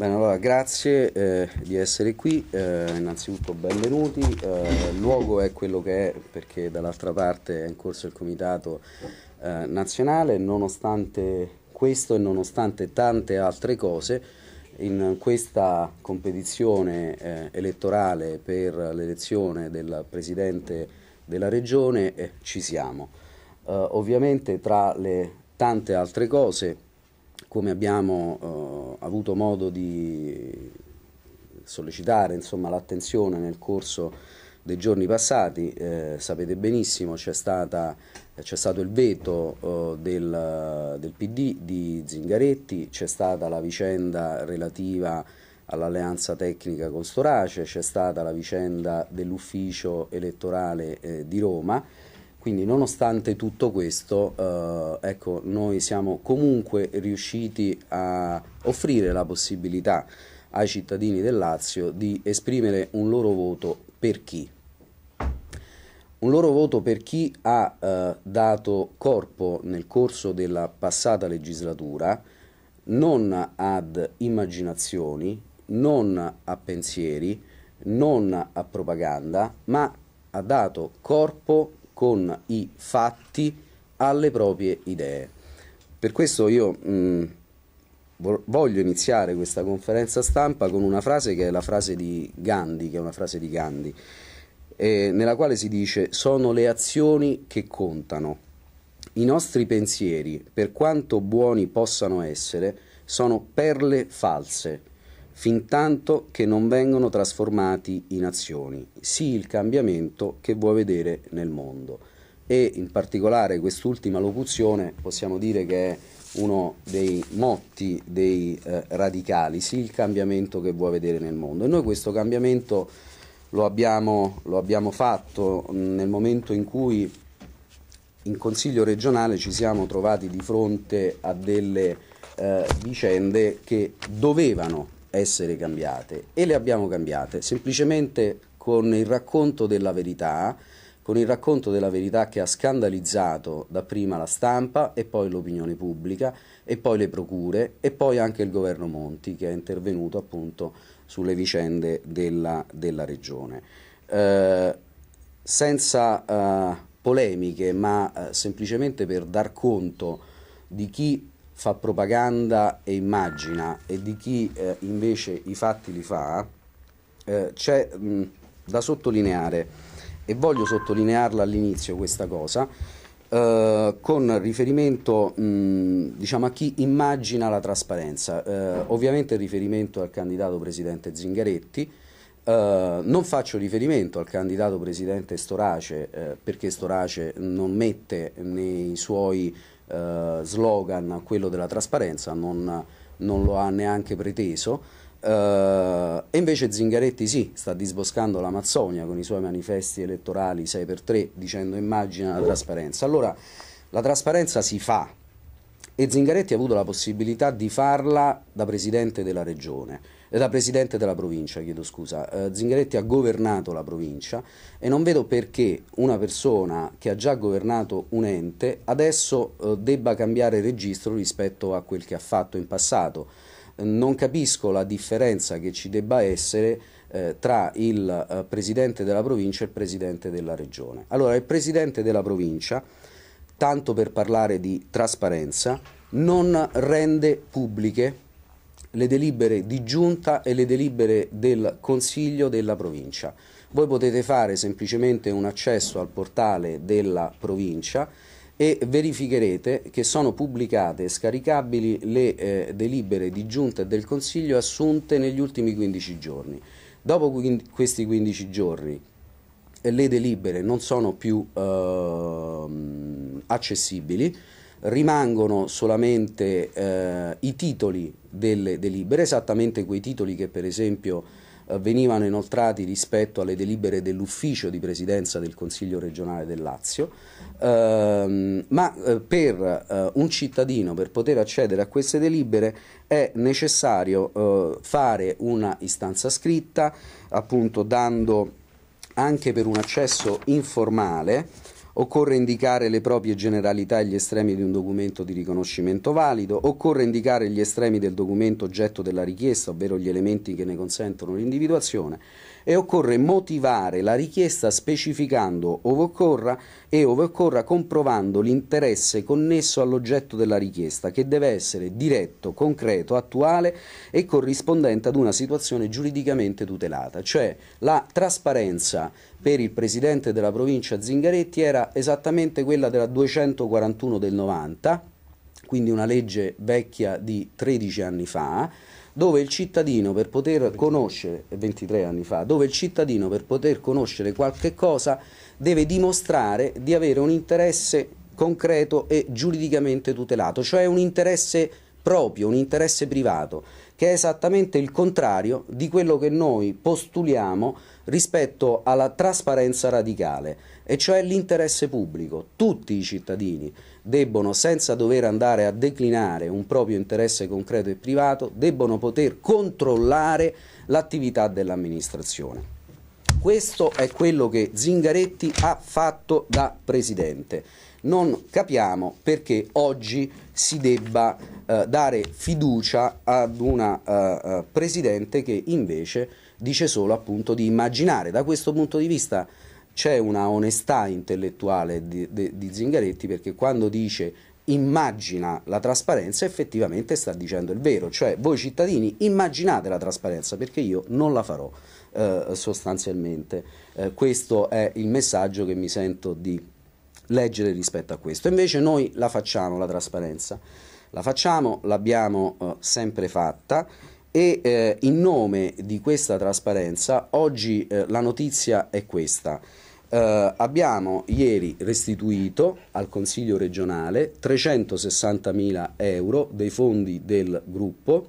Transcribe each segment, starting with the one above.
Bene, allora grazie eh, di essere qui, eh, innanzitutto benvenuti, eh, il luogo è quello che è perché dall'altra parte è in corso il Comitato eh, Nazionale, nonostante questo e nonostante tante altre cose, in questa competizione eh, elettorale per l'elezione del Presidente della Regione eh, ci siamo. ovviamente tra le tante altre cose come abbiamo eh, avuto modo di sollecitare insomma, l'attenzione nel corso dei giorni passati, eh, sapete benissimo c'è, stata, c'è, stato il veto eh, del, del, PD di Zingaretti, c'è stata la vicenda relativa all'alleanza tecnica con Storace, c'è stata la vicenda dell'ufficio elettorale eh, di Roma, quindi nonostante tutto questo, eh, ecco, noi siamo comunque riusciti a offrire la possibilità ai cittadini del Lazio di esprimere un loro voto per chi? Un loro voto per chi ha eh, dato corpo nel corso della passata legislatura non ad immaginazioni, non a pensieri, non a propaganda, ma ha dato corpo con i fatti alle proprie idee. Per questo io mh, mm, voglio iniziare questa conferenza stampa con una frase che è la frase di Gandhi, che è una frase di Gandhi, eh, nella quale si dice sono le azioni che contano. I nostri pensieri, per quanto buoni possano essere, sono perle false fin tanto che non vengono trasformati in azioni. Sì il cambiamento che vuoi vedere nel mondo. E in particolare quest'ultima locuzione possiamo dire che è uno dei motti dei eh, radicali, sì il cambiamento che vuoi vedere nel mondo. E noi questo cambiamento lo abbiamo, lo abbiamo fatto nel momento in cui in Consiglio regionale ci siamo trovati di fronte a delle eh, vicende che dovevano essere cambiate e le abbiamo cambiate semplicemente con il racconto della verità, con il racconto della verità che ha scandalizzato dapprima la stampa e poi l'opinione pubblica e poi le procure e poi anche il governo Monti che è intervenuto appunto sulle vicende della, della regione. Eh, senza eh, polemiche ma eh, semplicemente per dar conto di chi fa propaganda e immagina e di chi eh, invece i fatti li fa, eh, c'è mh, da sottolineare, e voglio sottolinearla all'inizio questa cosa, eh, con riferimento mh, diciamo, a chi immagina la trasparenza, eh, ovviamente riferimento al candidato presidente Zingaretti, Uh, non faccio riferimento al candidato presidente Storace eh, perché Storace non mette nei suoi eh, slogan, quello della trasparenza, non, non lo ha neanche preteso. Eh, e invece Zingaretti sì, sta disboscando l'Amazzonia con i suoi manifesti elettorali 6x3 dicendo immagina la trasparenza. Allora la trasparenza si fa e Zingaretti ha avuto la possibilità di farla da presidente della regione da presidente della provincia, chiedo scusa. Eh, Zingaretti ha governato la provincia e non vedo perché una persona che ha già governato un ente adesso eh, debba cambiare registro rispetto a quel che ha fatto in passato. Eh, non capisco la differenza che ci debba essere tra il presidente della provincia e il presidente della regione. Allora, il presidente della provincia, tanto per parlare di trasparenza, non rende pubbliche le delibere di giunta e le delibere del Consiglio della provincia. Voi potete fare semplicemente un accesso al portale della provincia e verificherete che sono pubblicate e scaricabili le eh, delibere di giunta e del Consiglio assunte negli ultimi 15 giorni. Dopo questi 15 giorni eh, le delibere non sono più eh, accessibili rimangono solamente eh, i titoli delle delibere, esattamente quei titoli che per esempio eh, venivano inoltrati rispetto alle delibere dell'ufficio di presidenza del Consiglio regionale del Lazio, ehm, eh, ma per eh, un cittadino per poter accedere a queste delibere è necessario eh, fare una istanza scritta, appunto dando anche per un accesso informale occorre indicare le proprie generalità e gli estremi di un documento di riconoscimento valido, occorre indicare gli estremi del documento oggetto della richiesta, ovvero gli elementi che ne consentono l'individuazione, e occorre motivare la richiesta specificando ove occorra e ove occorra comprovando l'interesse connesso all'oggetto della richiesta che deve essere diretto, concreto, attuale e corrispondente ad una situazione giuridicamente tutelata, cioè la trasparenza per il presidente della provincia Zingaretti era esattamente quella della 241 del 90, quindi una legge vecchia di 13 anni fa, dove il cittadino per poter conoscere, 23 anni fa, dove il cittadino per poter conoscere qualche cosa deve dimostrare di avere un interesse concreto e giuridicamente tutelato, cioè un interesse proprio, un interesse privato, che è esattamente il contrario di quello che noi postuliamo rispetto alla trasparenza radicale e cioè l'interesse pubblico. Tutti i cittadini debbono, senza dover andare a declinare un proprio interesse concreto e privato, debbono poter controllare l'attività dell'amministrazione. Questo è quello che Zingaretti ha fatto da presidente. Non capiamo perché oggi si debba eh, dare fiducia ad una eh, eh presidente che invece dice solo appunto di immaginare. Da questo punto di vista c'è una onestà intellettuale di, di, di Zingaretti perché quando dice immagina la trasparenza effettivamente sta dicendo il vero, cioè voi cittadini immaginate la trasparenza perché io non la farò eh, sostanzialmente. Eh, questo è il messaggio che mi sento di leggere rispetto a questo. Invece noi la facciamo la trasparenza, la facciamo, l'abbiamo eh, sempre fatta e eh, in nome di questa trasparenza oggi eh, la notizia è questa. Eh, abbiamo ieri restituito al Consiglio regionale 360.000 euro dei fondi del gruppo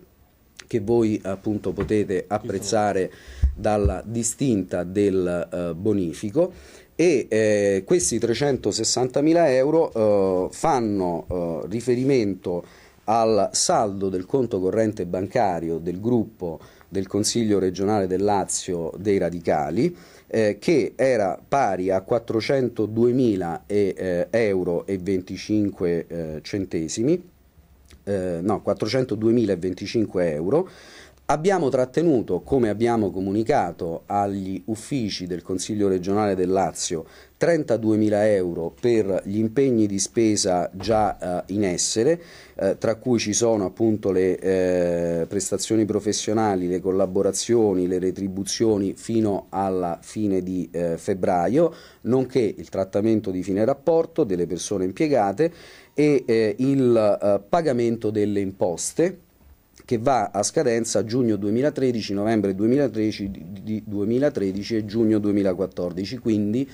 che voi appunto potete apprezzare dalla distinta del eh, bonifico e eh, questi 360.000 euro eh, fanno eh, riferimento al saldo del conto corrente bancario del gruppo del Consiglio regionale del Lazio dei Radicali eh, che era pari a 402.000 eh, eh, euro e 25 eh, centesimi, eh, no, 402.025 euro, Abbiamo trattenuto, come abbiamo comunicato agli uffici del Consiglio regionale del Lazio, 32.000 euro per gli impegni di spesa già eh, in essere, eh, tra cui ci sono appunto le eh, prestazioni professionali, le collaborazioni, le retribuzioni fino alla fine di eh, febbraio, nonché il trattamento di fine rapporto delle persone impiegate e eh, il eh, pagamento delle imposte che va a scadenza giugno 2013, novembre 2013, 2013 e giugno 2014, quindi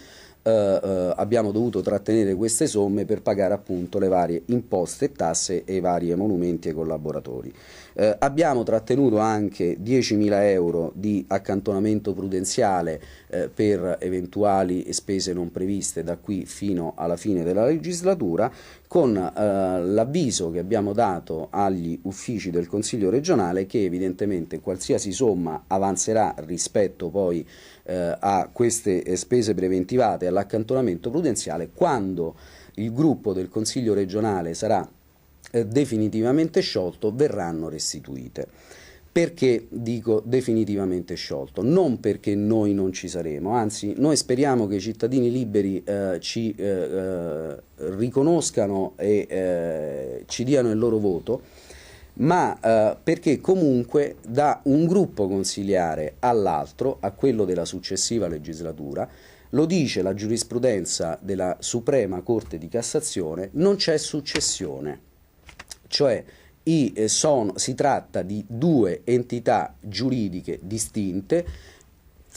eh, eh, abbiamo dovuto trattenere queste somme per pagare appunto le varie imposte, e tasse e i vari monumenti ai collaboratori. Eh, abbiamo trattenuto anche 10.000 euro di accantonamento prudenziale eh, per eventuali spese non previste da qui fino alla fine della legislatura con eh, l'avviso che abbiamo dato agli uffici del Consiglio regionale che evidentemente qualsiasi somma avanzerà rispetto poi eh, a queste eh, spese preventivate e all'accantonamento prudenziale quando il gruppo del Consiglio regionale sarà eh, definitivamente sciolto verranno restituite. Perché dico definitivamente sciolto? Non perché noi non ci saremo, anzi noi speriamo che i cittadini liberi eh, ci eh, eh riconoscano e eh, ci diano il loro voto, ma eh, perché comunque da un gruppo consiliare all'altro, a quello della successiva legislatura, lo dice la giurisprudenza della Suprema Corte di Cassazione, non c'è successione, cioè i, eh, sono, si tratta di due entità giuridiche distinte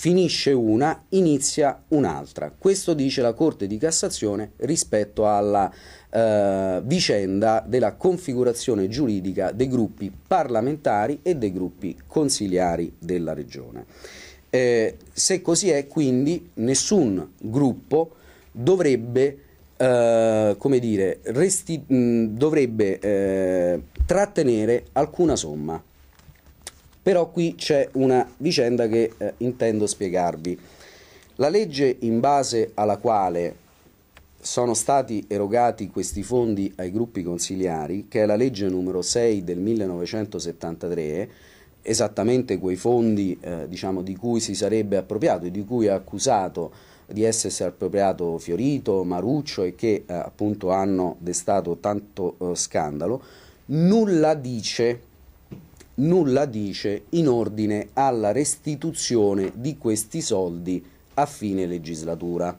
finisce una, inizia un'altra. Questo dice la Corte di Cassazione rispetto alla eh, vicenda della configurazione giuridica dei gruppi parlamentari e dei gruppi consigliari della Regione. Eh, se così è, quindi, nessun gruppo dovrebbe, eh, dire, resti- dovrebbe eh, trattenere alcuna somma però qui c'è una vicenda che eh, intendo spiegarvi. La legge in base alla quale sono stati erogati questi fondi ai gruppi consigliari, che è la legge numero 6 del 1973, esattamente quei fondi eh, diciamo, di cui si sarebbe appropriato e di cui ha accusato di essersi appropriato Fiorito, Maruccio e che eh, appunto hanno destato tanto eh, scandalo, nulla dice nulla dice in ordine alla restituzione di questi soldi a fine legislatura.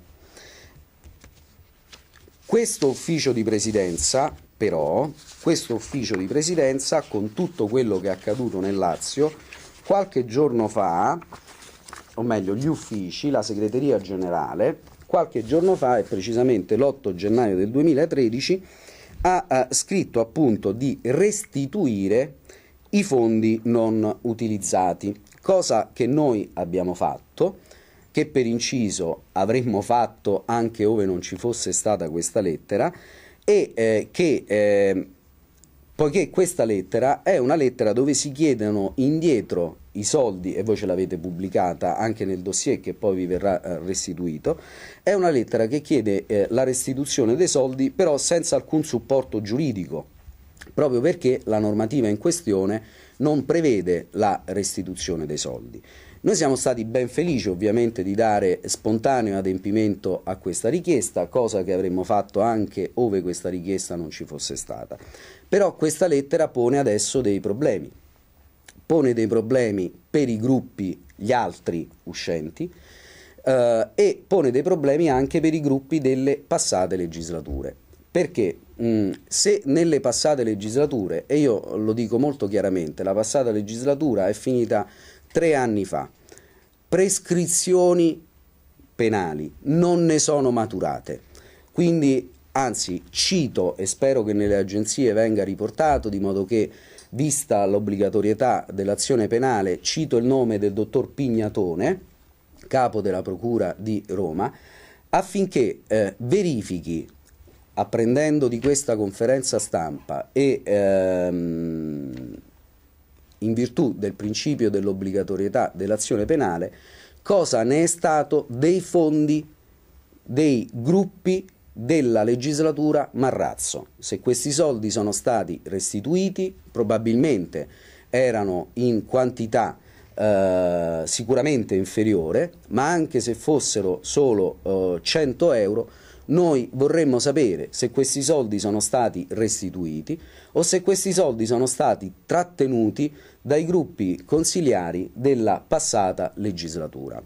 Questo ufficio di presidenza, però, questo ufficio di presidenza, con tutto quello che è accaduto nel Lazio, qualche giorno fa, o meglio gli uffici, la segreteria generale, qualche giorno fa, e precisamente l'8 gennaio del 2013, ha, ha eh, scritto appunto di restituire i fondi non utilizzati, cosa che noi abbiamo fatto, che per inciso avremmo fatto anche ove non ci fosse stata questa lettera e eh, che eh, poiché questa lettera è una lettera dove si chiedono indietro i soldi, e voi ce l'avete pubblicata anche nel dossier che poi vi verrà eh, restituito, è una lettera che chiede eh, la restituzione dei soldi però senza alcun supporto giuridico proprio perché la normativa in questione non prevede la restituzione dei soldi. Noi siamo stati ben felici ovviamente di dare spontaneo adempimento a questa richiesta, cosa che avremmo fatto anche ove questa richiesta non ci fosse stata. Però questa lettera pone adesso dei problemi. Pone dei problemi per i gruppi, gli altri uscenti, eh, e pone dei problemi anche per i gruppi delle passate legislature. Perché mh, mm, se nelle passate legislature, e io lo dico molto chiaramente, la passata legislatura è finita tre anni fa, prescrizioni penali non ne sono maturate. Quindi, anzi, cito e spero che nelle agenzie venga riportato di modo che vista l'obbligatorietà dell'azione penale, cito il nome del dottor Pignatone, capo della Procura di Roma, affinché eh, verifichi apprendendo di questa conferenza stampa e ehm, in virtù del principio dell'obbligatorietà dell'azione penale, cosa ne è stato dei fondi dei gruppi della legislatura Marrazzo. Se questi soldi sono stati restituiti, probabilmente erano in quantità eh, sicuramente inferiore, ma anche se fossero solo eh, 100 euro, noi vorremmo sapere se questi soldi sono stati restituiti o se questi soldi sono stati trattenuti dai gruppi consigliari della passata legislatura.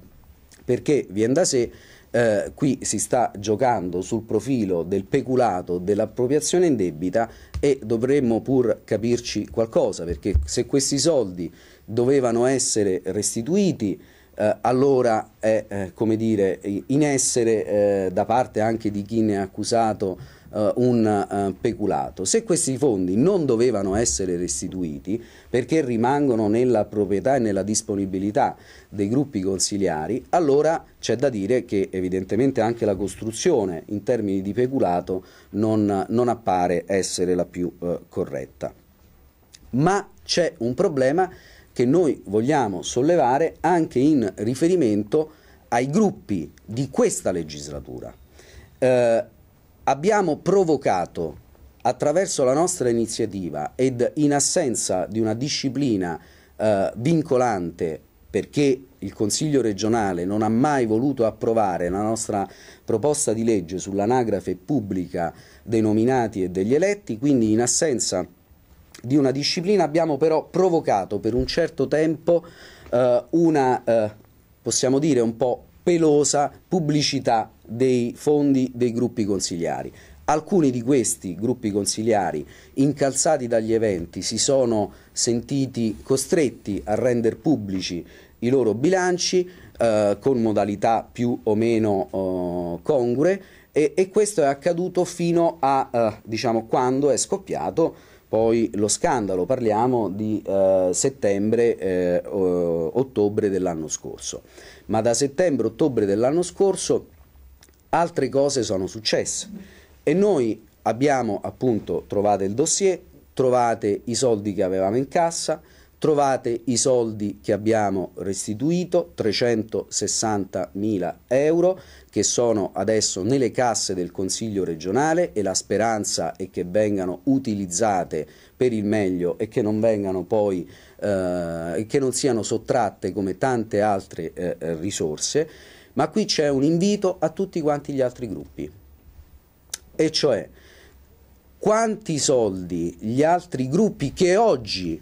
Perché viene da sé eh, qui si sta giocando sul profilo del peculato dell'appropriazione in debita e dovremmo pur capirci qualcosa, perché se questi soldi dovevano essere restituiti eh, allora è eh, come dire, in essere eh, da parte anche di chi ne ha accusato eh, un eh, peculato. Se questi fondi non dovevano essere restituiti perché rimangono nella proprietà e nella disponibilità dei gruppi consigliari, allora c'è da dire che evidentemente anche la costruzione in termini di peculato non, non appare essere la più eh, corretta. Ma c'è un problema che noi vogliamo sollevare anche in riferimento ai gruppi di questa legislatura. Eh, abbiamo provocato attraverso la nostra iniziativa ed in assenza di una disciplina eh, vincolante perché il Consiglio regionale non ha mai voluto approvare la nostra proposta di legge sull'anagrafe pubblica dei nominati e degli eletti, quindi in assenza di una disciplina abbiamo però provocato per un certo tempo eh, una, eh, possiamo dire, un po' pelosa pubblicità dei fondi dei gruppi consigliari. Alcuni di questi gruppi consigliari, incalzati dagli eventi, si sono sentiti costretti a rendere pubblici i loro bilanci eh, con modalità più o meno eh, congrue e, e, questo è accaduto fino a eh, diciamo, quando è scoppiato poi lo scandalo, parliamo di eh, settembre-ottobre eh, dell'anno scorso, ma da settembre-ottobre dell'anno scorso altre cose sono successe e noi abbiamo appunto trovate il dossier, trovate i soldi che avevamo in cassa, trovate i soldi che abbiamo restituito, 360 mila euro, che sono adesso nelle casse del Consiglio regionale e la speranza è che vengano utilizzate per il meglio e che non vengano poi eh, che non siano sottratte come tante altre eh, risorse, ma qui c'è un invito a tutti quanti gli altri gruppi. E cioè quanti soldi gli altri gruppi che oggi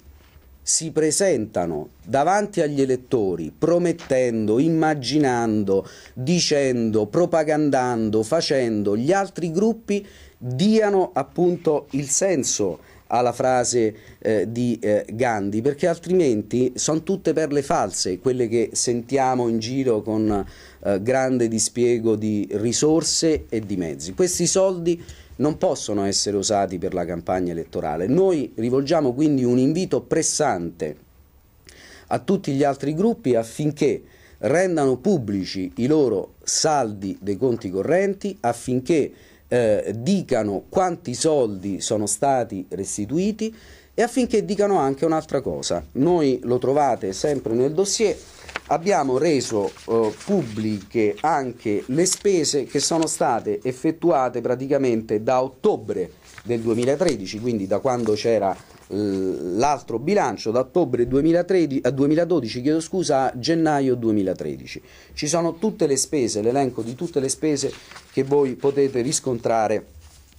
si presentano davanti agli elettori promettendo, immaginando, dicendo, propagandando, facendo, gli altri gruppi diano appunto il senso alla frase eh, di eh, Gandhi, perché altrimenti sono tutte perle false, quelle che sentiamo in giro con eh, grande dispiego di risorse e di mezzi. Questi soldi non possono essere usati per la campagna elettorale. Noi rivolgiamo quindi un invito pressante a tutti gli altri gruppi affinché rendano pubblici i loro saldi dei conti correnti, affinché eh, dicano quanti soldi sono stati restituiti e affinché dicano anche un'altra cosa. Noi lo trovate sempre nel dossier abbiamo reso eh, pubbliche anche le spese che sono state effettuate praticamente da ottobre del 2013, quindi da quando c'era eh, l'altro bilancio da ottobre 2013, 2012 eh, chiedo scusa, a gennaio 2013. Ci sono tutte le spese, l'elenco di tutte le spese che voi potete riscontrare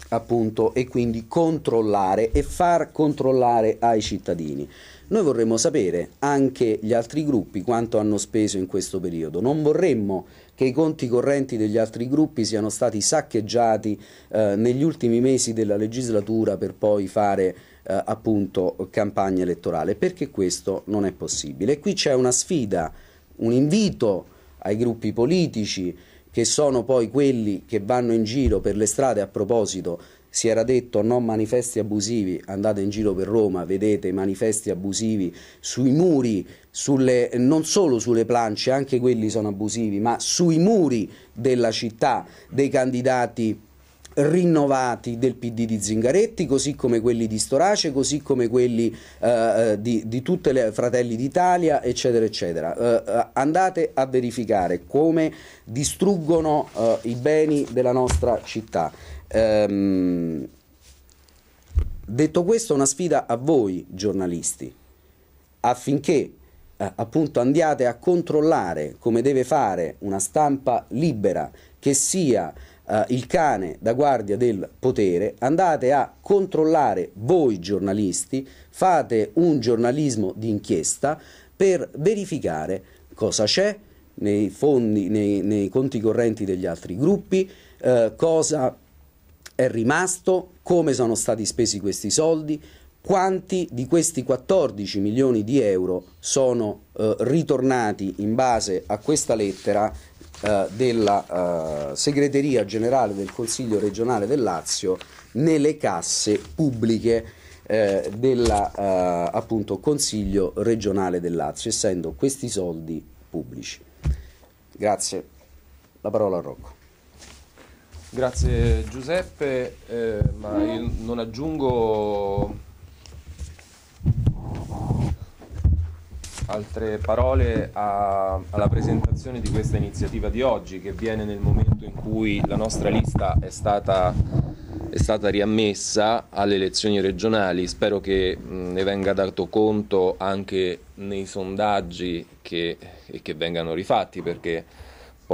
appunto e quindi controllare e far controllare ai cittadini. Noi vorremmo sapere anche gli altri gruppi quanto hanno speso in questo periodo. Non vorremmo che i conti correnti degli altri gruppi siano stati saccheggiati eh, negli ultimi mesi della legislatura per poi fare eh, appunto campagna elettorale, perché questo non è possibile. qui c'è una sfida, un invito ai gruppi politici che sono poi quelli che vanno in giro per le strade a proposito si era detto no manifesti abusivi, andate in giro per Roma, vedete i manifesti abusivi sui muri, sulle, non solo sulle planche, anche quelli sono abusivi, ma sui muri della città dei candidati rinnovati del PD di Zingaretti, così come quelli di Storace, così come quelli eh, eh di, di tutte le Fratelli d'Italia, eccetera, eccetera. Eh, eh, andate a verificare come distruggono eh, i beni della nostra città. Ehm, detto questo, una sfida a voi giornalisti, affinché eh, appunto andiate a controllare come deve fare una stampa libera che sia eh, il cane da guardia del potere, andate a controllare voi giornalisti, fate un giornalismo di inchiesta per verificare cosa c'è nei fondi, nei, nei conti correnti degli altri gruppi, eh, cosa è rimasto, come sono stati spesi questi soldi, quanti di questi 14 milioni di euro sono eh, ritornati in base a questa lettera eh, della eh, segreteria generale del Consiglio regionale del Lazio nelle casse pubbliche eh, del eh, appunto, Consiglio regionale del Lazio, essendo questi soldi pubblici. Grazie. La parola a Rocco. Grazie Giuseppe, eh, ma io non aggiungo altre parole a, alla presentazione di questa iniziativa di oggi che viene nel momento in cui la nostra lista è stata, è stata riammessa alle elezioni regionali. Spero che ne venga dato conto anche nei sondaggi che, e che vengano rifatti perché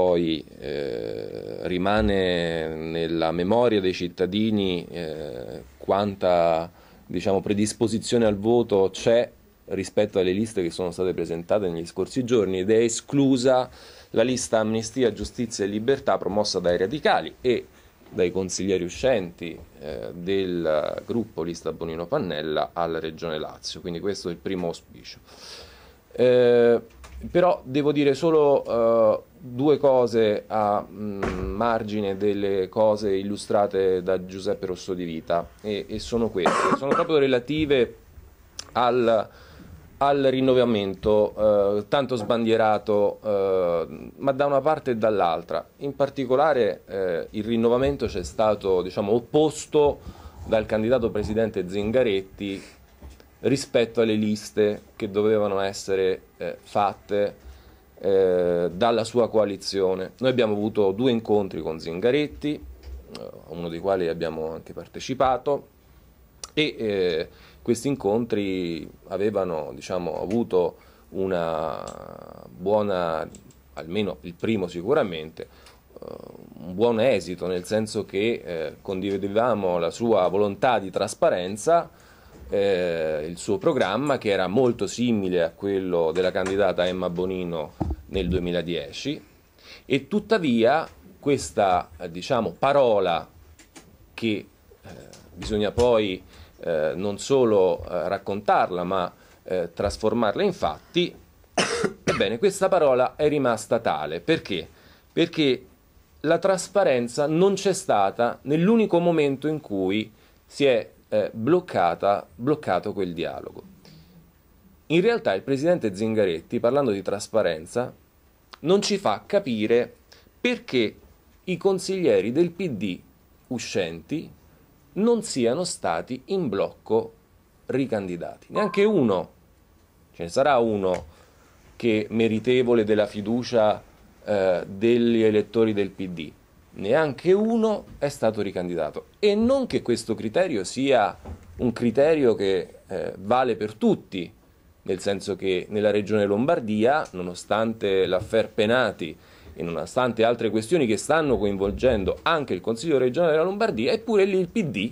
poi eh, rimane nella memoria dei cittadini eh, quanta diciamo, predisposizione al voto c'è rispetto alle liste che sono state presentate negli scorsi giorni ed è esclusa la lista Amnistia, Giustizia e Libertà promossa dai radicali e dai consiglieri uscenti eh, del gruppo Lista Bonino Pannella alla Regione Lazio. Quindi questo è il primo auspicio. Eh, però devo dire solo uh, due cose a mh, mm, margine delle cose illustrate da Giuseppe Rosso di Vita e, e sono queste, sono proprio relative al, al rinnovamento eh, tanto sbandierato eh, ma da una parte e dall'altra. In particolare eh, il rinnovamento c'è stato diciamo, opposto dal candidato presidente Zingaretti rispetto alle liste che dovevano essere eh, fatte eh, dalla sua coalizione. Noi abbiamo avuto due incontri con Zingaretti, eh, uno dei quali abbiamo anche partecipato, e eh, questi incontri avevano diciamo, avuto una buona, almeno il primo sicuramente, eh, un buon esito, nel senso che eh, condividevamo la sua volontà di trasparenza, eh, il suo programma che era molto simile a quello della candidata Emma Bonino nel 2010 e tuttavia questa eh, diciamo, parola che eh, bisogna poi eh, non solo eh, raccontarla ma eh, trasformarla in fatti, ebbene questa parola è rimasta tale perché? Perché la trasparenza non c'è stata nell'unico momento in cui si è eh, bloccata, bloccato quel dialogo. In realtà il presidente Zingaretti, parlando di trasparenza, non ci fa capire perché i consiglieri del PD uscenti non siano stati in blocco ricandidati. Neanche uno, ce ne sarà uno che meritevole della fiducia eh, degli elettori del PD neanche uno è stato ricandidato. E non che questo criterio sia un criterio che eh, vale per tutti, nel senso che nella regione Lombardia, nonostante l'affare Penati e nonostante altre questioni che stanno coinvolgendo anche il Consiglio regionale della Lombardia, eppure lì il PD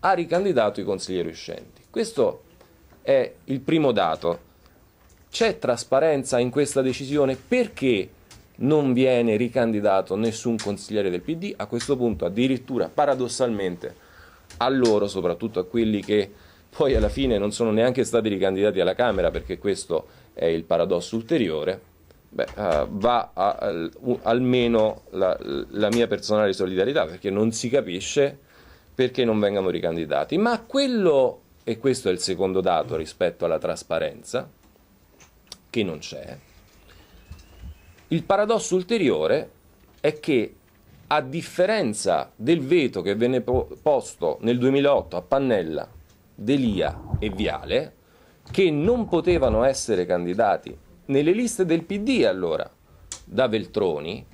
ha ricandidato i consiglieri uscenti. Questo è il primo dato. C'è trasparenza in questa decisione perché non viene ricandidato nessun consigliere del PD, a questo punto addirittura paradossalmente a loro, soprattutto a quelli che poi alla fine non sono neanche stati ricandidati alla Camera perché questo è il paradosso ulteriore, beh, uh, va a, al, uh, almeno la, la, mia personale solidarietà perché non si capisce perché non vengano ricandidati. Ma quello, e questo è il secondo dato rispetto alla trasparenza, che non c'è, il paradosso ulteriore è che a differenza del veto che venne posto nel 2008 a Pannella, Delia e Viale, che non potevano essere candidati nelle liste del PD allora, da Veltroni,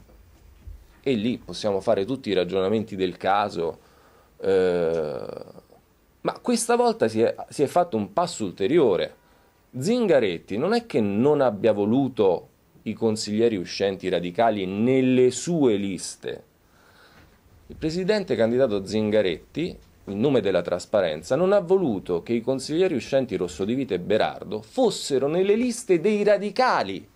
e lì possiamo fare tutti i ragionamenti del caso, eh, ma questa volta si è, si è fatto un passo ulteriore. Zingaretti non è che non abbia voluto i consiglieri uscenti radicali nelle sue liste. Il presidente candidato Zingaretti, in nome della trasparenza, non ha voluto che i consiglieri uscenti Rosso di Vita e Berardo fossero nelle liste dei radicali.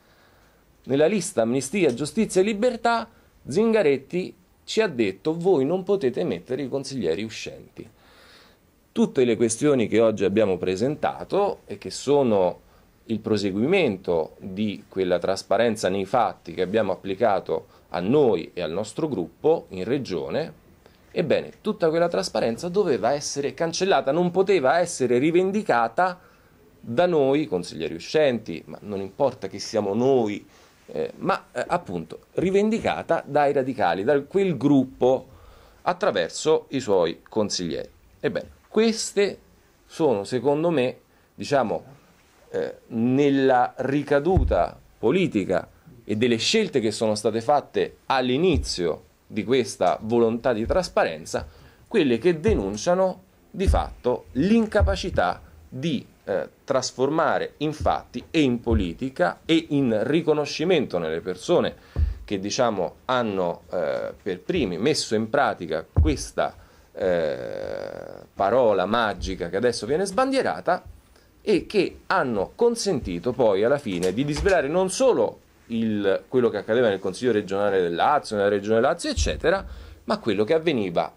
Nella lista Amnistia, Giustizia e Libertà, Zingaretti ci ha detto voi non potete mettere i consiglieri uscenti. Tutte le questioni che oggi abbiamo presentato e che sono il proseguimento di quella trasparenza nei fatti che abbiamo applicato a noi e al nostro gruppo in regione, ebbene, tutta quella trasparenza doveva essere cancellata, non poteva essere rivendicata da noi, consiglieri uscenti, ma non importa che siamo noi, eh, ma eh, appunto rivendicata dai radicali, da quel gruppo attraverso i suoi consiglieri. Ebbene, queste sono secondo me, diciamo, eh, nella ricaduta politica e delle scelte che sono state fatte all'inizio di questa volontà di trasparenza, quelle che denunciano di fatto l'incapacità di eh, trasformare in fatti e in politica e in riconoscimento nelle persone che diciamo hanno eh, per primi messo in pratica questa eh, parola magica che adesso viene sbandierata e che hanno consentito poi alla fine di disvelare non solo il, quello che accadeva nel Consiglio regionale del Lazio, nella Regione Lazio, eccetera, ma quello che avveniva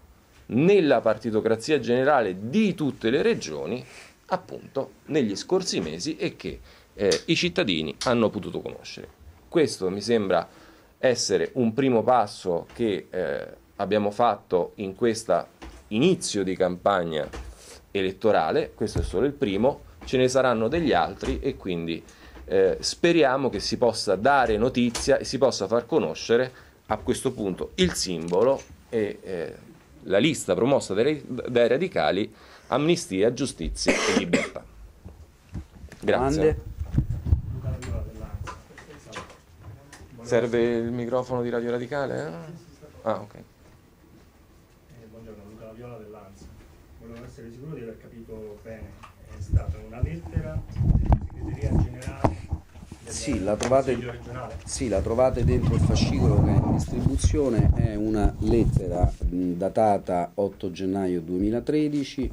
nella partitocrazia generale di tutte le regioni, appunto, negli scorsi mesi e che eh, i cittadini hanno potuto conoscere. Questo mi sembra essere un primo passo che eh, abbiamo fatto in questo inizio di campagna elettorale, questo è solo il primo ce ne saranno degli altri e quindi eh, speriamo che si possa dare notizia e si possa far conoscere a questo punto il simbolo e eh, la lista promossa dai, dai, radicali Amnistia, Giustizia e Libertà. Grazie. Grande. Serve il microfono di Radio Radicale? Eh? Ah, ok. Eh, buongiorno, Luca La Viola dell'Anza. Volevo essere sicuro di aver capito bene. È stato la lettera della segreteria generale del sì, regionale. sì, la trovate dentro il fascicolo che è in distribuzione, è una lettera datata 8 gennaio 2013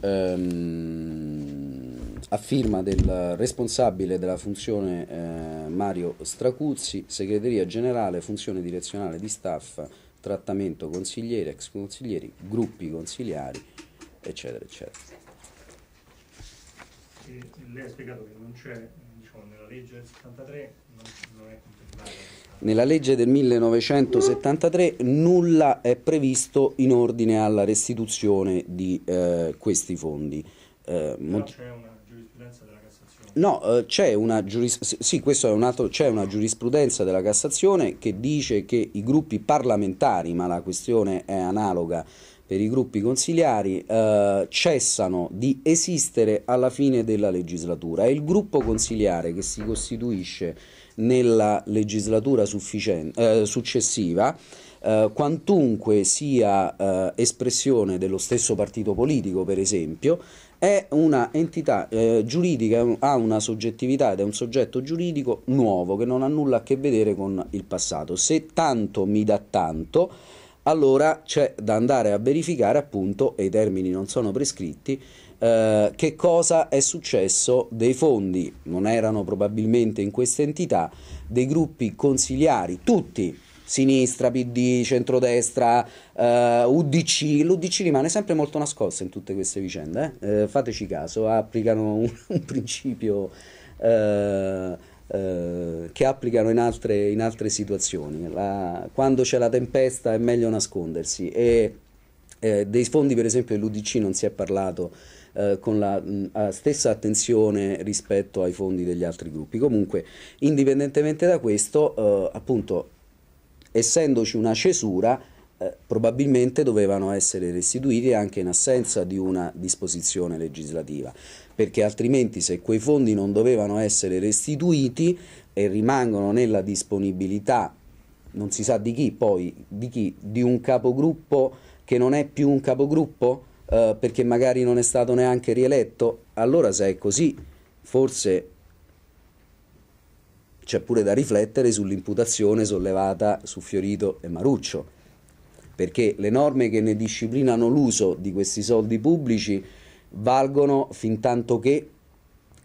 ehm, a firma del responsabile della funzione eh, Mario Stracuzzi, segreteria generale, funzione direzionale di staff, trattamento consiglieri, ex consiglieri, gruppi consigliari, eccetera, eccetera e lei ha spiegato che non c'è, diciamo, nella legge del 73 non, non è contemplata. Nella legge del 1973 nulla è previsto in ordine alla restituzione di eh, questi fondi. Eh, molti... c'è una giurisprudenza della Cassazione? No, eh, c'è, una giuris... sì, un altro... c'è una giurisprudenza della Cassazione che dice che i gruppi parlamentari, ma la questione è analoga per i gruppi consigliari eh, cessano di esistere alla fine della legislatura e il gruppo consiliare che si costituisce nella legislatura eh, successiva eh, quantunque sia eh, espressione dello stesso partito politico, per esempio, è un'entità eh, giuridica, ha una soggettività ed è un soggetto giuridico nuovo che non ha nulla a che vedere con il passato. Se tanto mi dà tanto, allora c'è da andare a verificare appunto, e i termini non sono prescritti, eh, che cosa è successo dei fondi, non erano probabilmente in questa entità, dei gruppi consigliari, tutti, sinistra, PD, centrodestra, eh, UDC, l'UDC rimane sempre molto nascosta in tutte queste vicende, eh? eh fateci caso, applicano un, un principio... Eh, eh, che applicano in altre, in altre situazioni. La, quando c'è la tempesta è meglio nascondersi e eh, dei fondi per esempio dell'UDC non si è parlato eh, con la mh, stessa attenzione rispetto ai fondi degli altri gruppi. Comunque, indipendentemente da questo, eh, appunto, essendoci una cesura, eh, probabilmente dovevano essere restituiti anche in assenza di una disposizione legislativa, perché altrimenti se quei fondi non dovevano essere restituiti e rimangono nella disponibilità, non si sa di chi poi, di chi, di un capogruppo che non è più un capogruppo, eh, perché magari non è stato neanche rieletto, allora se è così forse c'è pure da riflettere sull'imputazione sollevata su Fiorito e Maruccio perché le norme che ne disciplinano l'uso di questi soldi pubblici valgono fin tanto che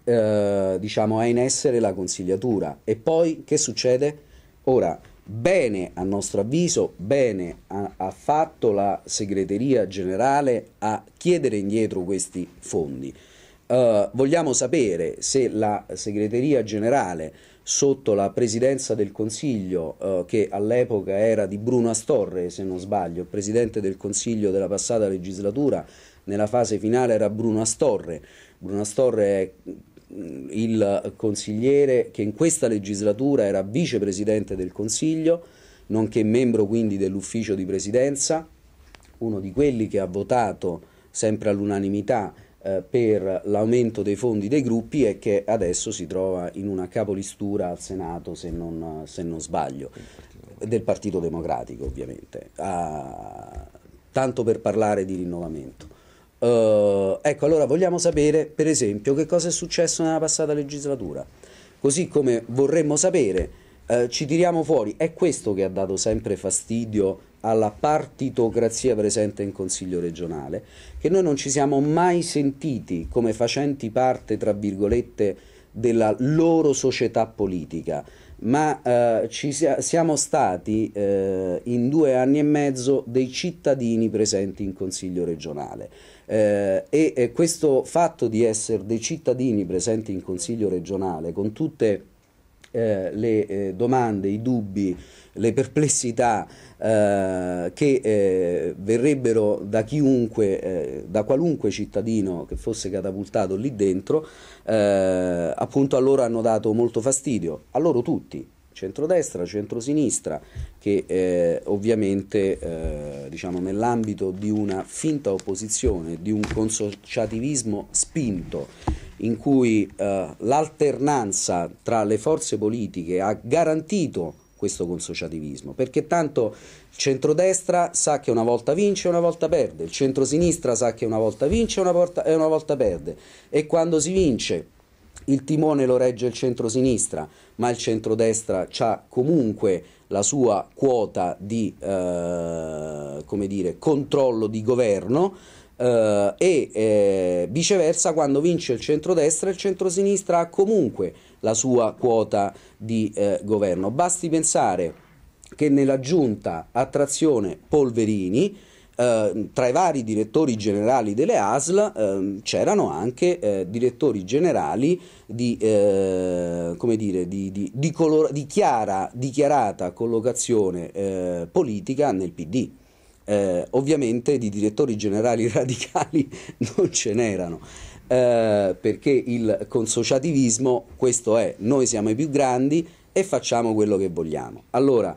eh, diciamo, è in essere la consigliatura. E poi che succede? Ora, bene a nostro avviso, bene ha, fatto la segreteria generale a chiedere indietro questi fondi. Eh, vogliamo sapere se la segreteria generale sotto la presidenza del Consiglio, eh, che all'epoca era di Bruno Astorre, se non sbaglio, presidente del Consiglio della passata legislatura, nella fase finale era Bruno Astorre. Bruno Astorre è mm, il consigliere che in questa legislatura era vicepresidente del Consiglio, nonché membro quindi dell'ufficio di presidenza, uno di quelli che ha votato sempre all'unanimità eh, per l'aumento dei fondi dei gruppi e che adesso si trova in una capolistura al Senato, se non, se non sbaglio, del Partito Democratico ovviamente, ah, tanto per parlare di rinnovamento. Uh, ecco, allora vogliamo sapere per esempio che cosa è successo nella passata legislatura, così come vorremmo sapere eh, ci tiriamo fuori. È questo che ha dato sempre fastidio alla partitocrazia presente in Consiglio regionale, che noi non ci siamo mai sentiti come facenti parte, tra virgolette, della loro società politica, ma eh, ci sia, siamo stati eh, in due anni e mezzo dei cittadini presenti in Consiglio regionale. Eh, e, e questo fatto di essere dei cittadini presenti in Consiglio regionale, con tutte eh, le eh, domande, i dubbi, le perplessità eh, che eh, verrebbero da chiunque, eh, da qualunque cittadino che fosse catapultato lì dentro, appunto a loro hanno dato molto fastidio, a loro tutti, centrodestra, centrosinistra, che eh, ovviamente eh, diciamo, nell'ambito di una finta opposizione, di un consociativismo spinto, in cui eh, l'alternanza tra le forze politiche ha garantito questo consociativismo, perché tanto il centrodestra sa che una volta vince e una volta perde, il centrosinistra sa che una volta vince e una volta, e una volta perde, e quando si vince il timone lo regge il centro-sinistra, ma il centro-destra ha comunque la sua quota di eh, dire, controllo di governo eh, e eh, viceversa quando vince il centro-destra il centro-sinistra ha comunque la sua quota di eh, governo. Basti pensare che nella giunta attrazione trazione Polverini Ehm, tra i vari direttori generali delle ASL eh, c'erano anche eh, direttori generali di, eh, dire, di, di, color- di chiara, dichiarata collocazione eh, politica nel PD. Eh, ovviamente di direttori generali radicali non ce n'erano. perché il consociativismo, questo è, noi siamo i più grandi e facciamo quello che vogliamo. Allora,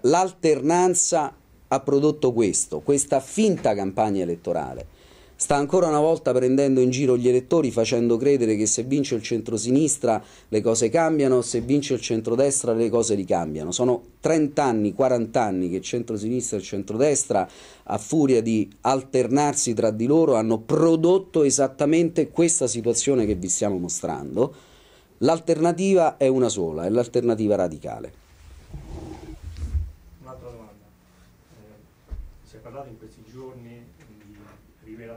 l'alternanza ha prodotto questo, questa finta campagna elettorale. Sta ancora una volta prendendo in giro gli elettori facendo credere che se vince il centrosinistra le cose cambiano, se vince il centrodestra le cose ricambiano. Sono 30 anni, 40 anni che centrosinistra e centrodestra, a furia di alternarsi tra di loro, hanno prodotto esattamente questa situazione che vi stiamo mostrando. L'alternativa è una sola, è l'alternativa radicale.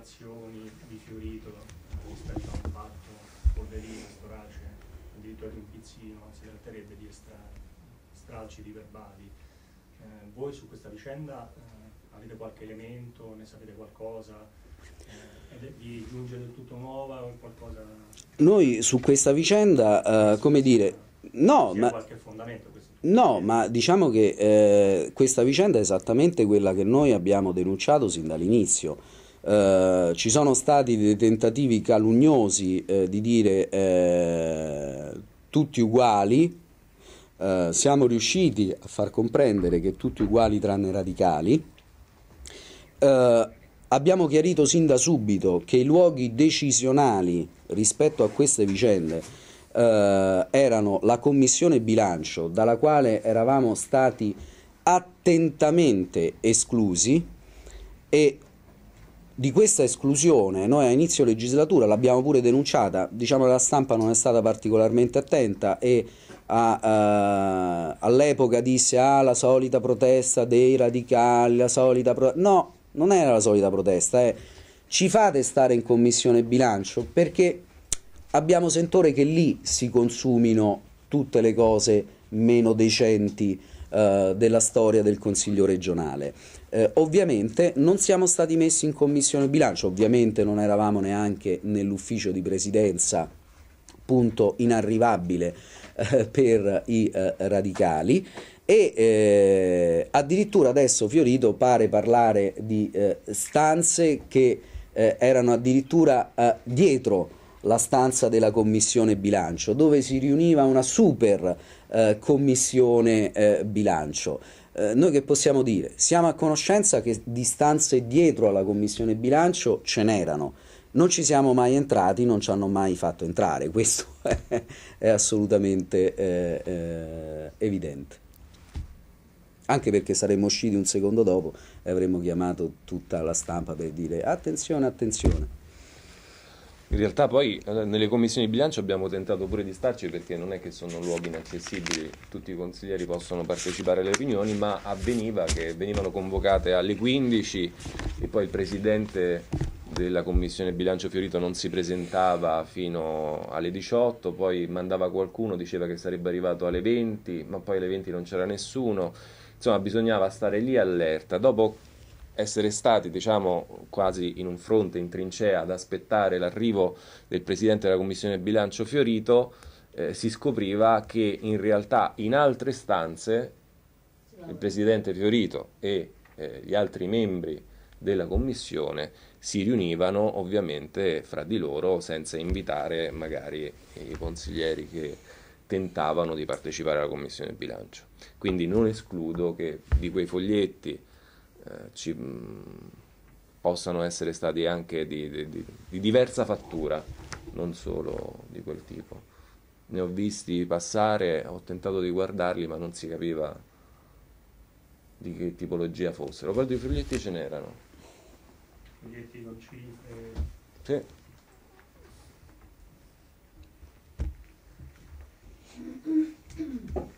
considerazioni di Fiorito rispetto a un patto polverino, storace, addirittura di un pizzino, si tratterebbe di estra, di verbali. Eh, voi su questa vicenda eh, avete qualche elemento, ne sapete qualcosa? Eh, è, vi giunge del tutto nuova o qualcosa? Noi su questa vicenda, eh, come dire, no, ma, no ma, diciamo che eh, questa vicenda è esattamente quella che noi abbiamo denunciato sin dall'inizio. Eh, ci sono stati dei tentativi calunnosi eh, di dire eh, tutti uguali, eh, siamo riusciti a far comprendere che tutti uguali tranne radicali. Eh, abbiamo chiarito sin da subito che i luoghi decisionali rispetto a queste vicende eh, erano la commissione bilancio, dalla quale eravamo stati attentamente esclusi e di questa esclusione noi a inizio legislatura l'abbiamo pure denunciata, diciamo che la stampa non è stata particolarmente attenta e uh, all'epoca disse ah, la solita protesta dei radicali, la solita protesta... No, non era la solita protesta, eh. ci fate stare in commissione bilancio perché abbiamo sentore che lì si consumino tutte le cose meno decenti uh, della storia del Consiglio regionale. Eh, ovviamente non siamo stati messi in commissione bilancio, ovviamente non eravamo neanche nell'ufficio di presidenza, punto inarrivabile eh, per i eh, radicali e eh, addirittura adesso Fiorito pare parlare di eh, stanze che eh, erano addirittura dietro la stanza della commissione bilancio dove si riuniva una super commissione bilancio. Eh, noi che possiamo dire? Siamo a conoscenza che distanze dietro alla Commissione bilancio ce n'erano. Non ci siamo mai entrati, non ci hanno mai fatto entrare, questo è, è assolutamente eh, eh, evidente. Anche perché saremmo usciti un secondo dopo e avremmo chiamato tutta la stampa per dire attenzione, attenzione. In realtà poi eh, nelle commissioni di bilancio abbiamo tentato pure di starci perché non è che sono luoghi inaccessibili, tutti i consiglieri possono partecipare alle riunioni, ma avveniva che venivano convocate alle 15 e poi il presidente della commissione bilancio Fiorito non si presentava fino alle 18, poi mandava qualcuno, diceva che sarebbe arrivato alle 20, ma poi alle 20 non c'era nessuno. Insomma, bisognava stare lì allerta. Dopo essere stati diciamo, quasi in un fronte, in trincea, ad aspettare l'arrivo del presidente della commissione bilancio Fiorito, eh, si scopriva che in realtà in altre stanze il presidente Fiorito e eh, gli altri membri della commissione si riunivano ovviamente fra di loro senza invitare magari i consiglieri che tentavano di partecipare alla commissione bilancio. Quindi non escludo che di quei foglietti eh, ci, mm, possano essere stati anche di, di, di, di diversa fattura, non solo di quel tipo. Ne ho visti passare, ho tentato di guardarli, ma non si capiva di che tipologia fossero. Poi i foglietti ce n'erano. Foglietti con cifre. Sì. Mm-hmm.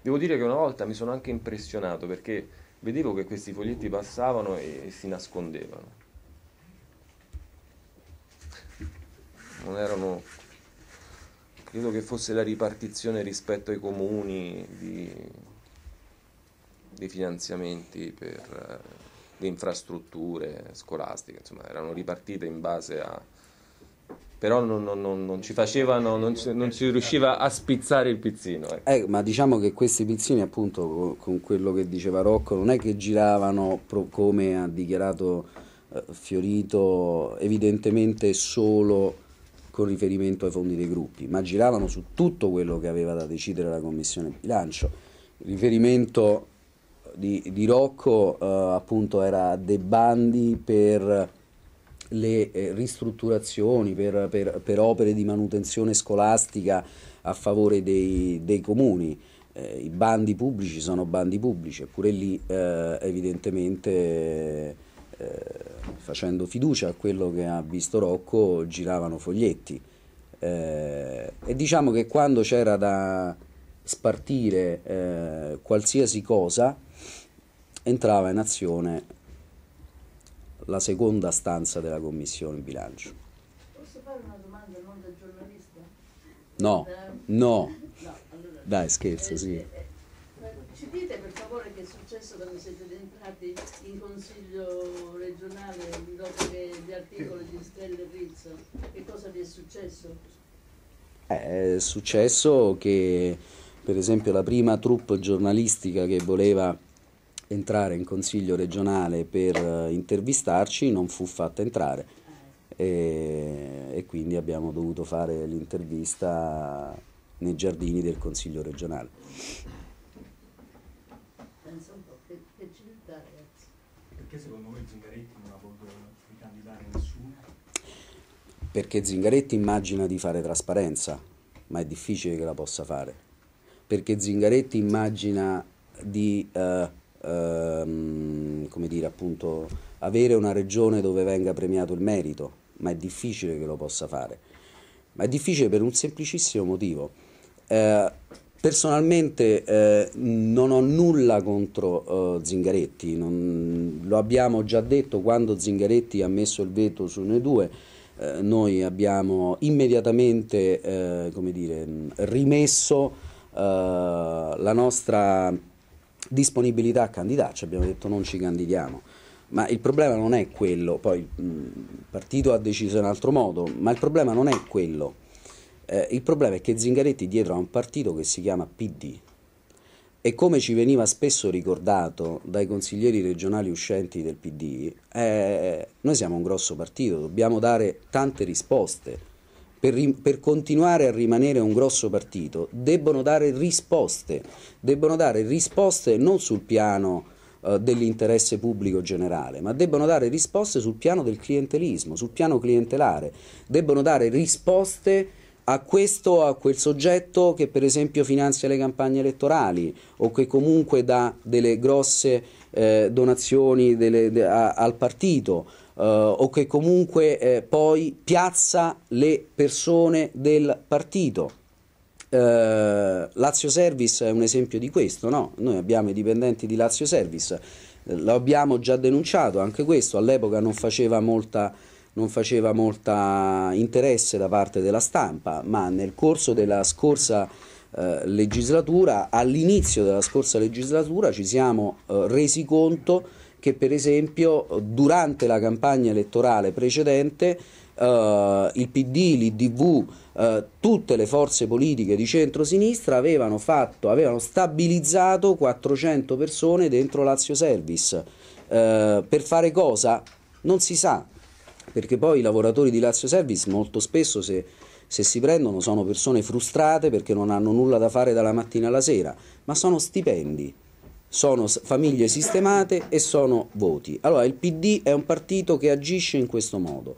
Devo dire che una volta mi sono anche impressionato perché vedevo che questi foglietti passavano e, e si nascondevano. Non erano credo che fosse la ripartizione rispetto ai comuni di, dei finanziamenti per eh, le infrastrutture scolastiche, insomma erano ripartite in base a, però non, non, non, non ci facevano, non, si riusciva a spizzare il pizzino. Ecco. Eh, ma diciamo che questi pizzini, appunto, con, con, quello che diceva Rocco, non è che giravano pro, come ha dichiarato eh, Fiorito, evidentemente solo con riferimento ai fondi dei gruppi, ma giravano su tutto quello che aveva da decidere la Commissione Bilancio. Il riferimento di, di Rocco eh, appunto era a dei bandi per le eh, ristrutturazioni per, per, per, opere di manutenzione scolastica a favore dei, dei comuni. Eh, I bandi pubblici sono bandi pubblici, eppure lì eh, evidentemente eh, facendo fiducia a quello che ha visto Rocco giravano foglietti. Eh, e diciamo che quando c'era da spartire qualsiasi cosa, entrava in azione la seconda stanza della Commissione Bilancio. Posso fare una domanda non da giornalista? No, eh, no. no allora, Dai, scherzo, eh, sì. Eh, eh, ci dite per favore che è successo quando siete entrati in Consiglio regionale dopo che gli articoli di Stelle Rizzo? Che cosa vi è successo? Eh, è successo che per esempio la prima troupe giornalistica che voleva entrare in consiglio regionale per eh, intervistarci, non fu fatta entrare e, e quindi abbiamo dovuto fare l'intervista nei giardini del consiglio regionale. Pensa un po', che, civiltà Perché secondo voi Zingaretti non ha voluto ricandidare nessuno? Perché Zingaretti immagina di fare trasparenza, ma è difficile che la possa fare. Perché Zingaretti immagina di eh, ehm, come dire, appunto, avere una regione dove venga premiato il merito, ma è difficile che lo possa fare. Ma è difficile per un semplicissimo motivo. Eh, personalmente eh, non ho nulla contro eh, Zingaretti, non, lo abbiamo già detto quando Zingaretti ha messo il veto su noi due eh, noi abbiamo immediatamente eh, dire, rimesso eh, la nostra disponibilità a candidarci, abbiamo detto non ci candidiamo. Ma il problema non è quello, poi il partito ha deciso in altro modo, ma il problema non è quello. Eh, il problema è che Zingaretti dietro ha un partito che si chiama PD e come ci veniva spesso ricordato dai consiglieri regionali uscenti del PD, eh, noi siamo un grosso partito, dobbiamo dare tante risposte per, per, continuare a rimanere un grosso partito, debbono dare risposte, debbono dare risposte non sul piano eh, dell'interesse pubblico generale, ma debbono dare risposte sul piano del clientelismo, sul piano clientelare, debbono dare risposte a questo o a quel soggetto che per esempio finanzia le campagne elettorali o che comunque dà delle grosse eh, donazioni delle, de, a, al partito. Eh, o che comunque eh, poi piazza le persone del partito. Eh, Lazio Service è un esempio di questo, no? Noi abbiamo i dipendenti di Lazio Service, lo abbiamo già denunciato, anche questo all'epoca non faceva molta non faceva molta interesse da parte della stampa, ma nel corso della scorsa eh, legislatura, all'inizio della scorsa legislatura ci siamo eh, resi conto che per esempio durante la campagna elettorale precedente Uh, il PD, l'IDV, uh, eh, tutte le forze politiche di centrosinistra avevano, fatto, avevano stabilizzato 400 persone dentro Lazio Service. Uh, per fare cosa? Non si sa, perché poi i lavoratori di Lazio Service molto spesso se, se si prendono sono persone frustrate perché non hanno nulla da fare dalla mattina alla sera, ma sono stipendi sono famiglie sistemate e sono voti. Allora il PD è un partito che agisce in questo modo.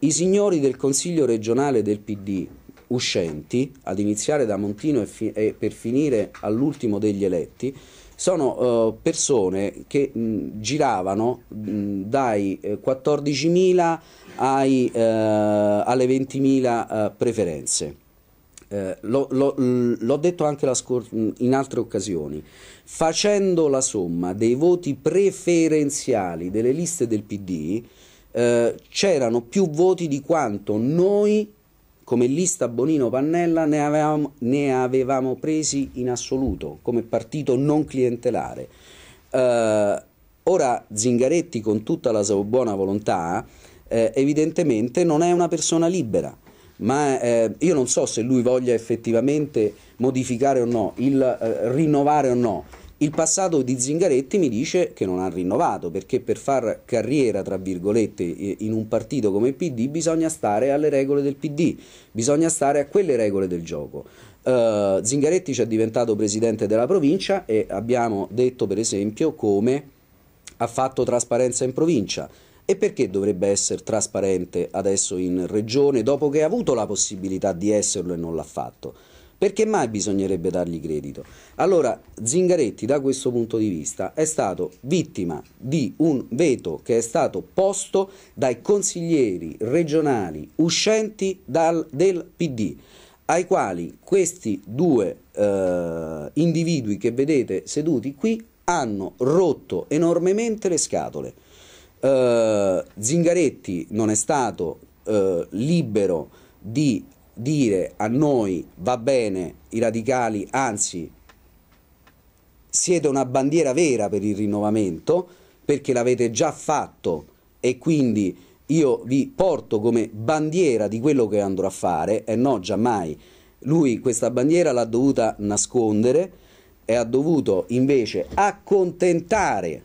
I signori del Consiglio regionale del PD uscenti, ad iniziare da Montino e, fi- e per finire all'ultimo degli eletti, sono uh, persone che mh, giravano mh, dai 14.000 eh, ai, uh, alle 20.000 uh, preferenze. Eh, lo, lo, l'ho detto anche scor- in altre occasioni, facendo la somma dei voti preferenziali delle liste del PD eh, c'erano più voti di quanto noi come lista Bonino Pannella ne avevamo, ne avevamo presi in assoluto come partito non clientelare. Eh, ora Zingaretti con tutta la sua buona volontà eh, evidentemente non è una persona libera ma eh, io non so se lui voglia effettivamente modificare o no, il, eh, rinnovare o no. Il passato di Zingaretti mi dice che non ha rinnovato, perché per far carriera, tra virgolette, in un partito come il PD bisogna stare alle regole del PD, bisogna stare a quelle regole del gioco. Uh, Zingaretti ci è diventato presidente della provincia e abbiamo detto per esempio come ha fatto trasparenza in provincia, e perché dovrebbe essere trasparente adesso in Regione dopo che ha avuto la possibilità di esserlo e non l'ha fatto? Perché mai bisognerebbe dargli credito? Allora, Zingaretti da questo punto di vista è stato vittima di un veto che è stato posto dai consiglieri regionali uscenti dal, del PD, ai quali questi due eh, individui che vedete seduti qui hanno rotto enormemente le scatole eh, Zingaretti non è stato eh, libero di dire a noi va bene i radicali, anzi siete una bandiera vera per il rinnovamento perché l'avete già fatto e quindi io vi porto come bandiera di quello che andrò a fare e no, giammai. Lui questa bandiera l'ha dovuta nascondere e ha dovuto invece accontentare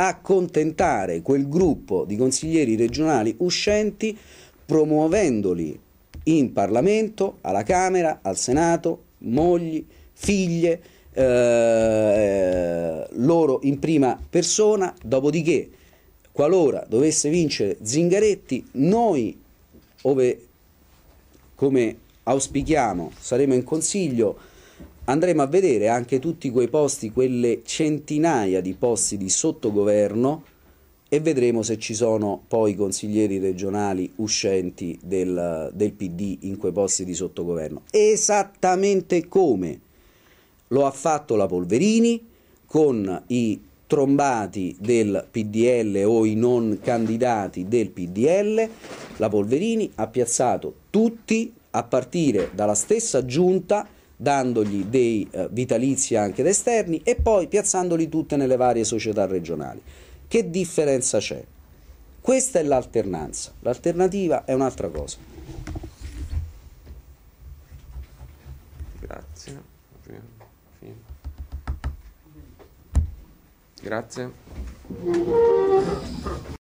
accontentare quel gruppo di consiglieri regionali uscenti promuovendoli in Parlamento, alla Camera, al Senato, mogli, figlie, eh, loro in prima persona, dopodiché qualora dovesse vincere Zingaretti, noi, ove, come auspichiamo, saremo in consiglio andremo a vedere anche tutti quei posti, quelle centinaia di posti di sottogoverno e vedremo se ci sono poi consiglieri regionali uscenti del, del PD in quei posti di sottogoverno. Esattamente come lo ha fatto la Polverini con i trombati del PDL o i non candidati del PDL, la Polverini ha piazzato tutti a partire dalla stessa giunta dandogli dei eh, vitalizi anche da esterni e poi piazzandoli tutte nelle varie società regionali. Che differenza c'è? Questa è l'alternanza, l'alternativa è un'altra cosa. Grazie. Grazie.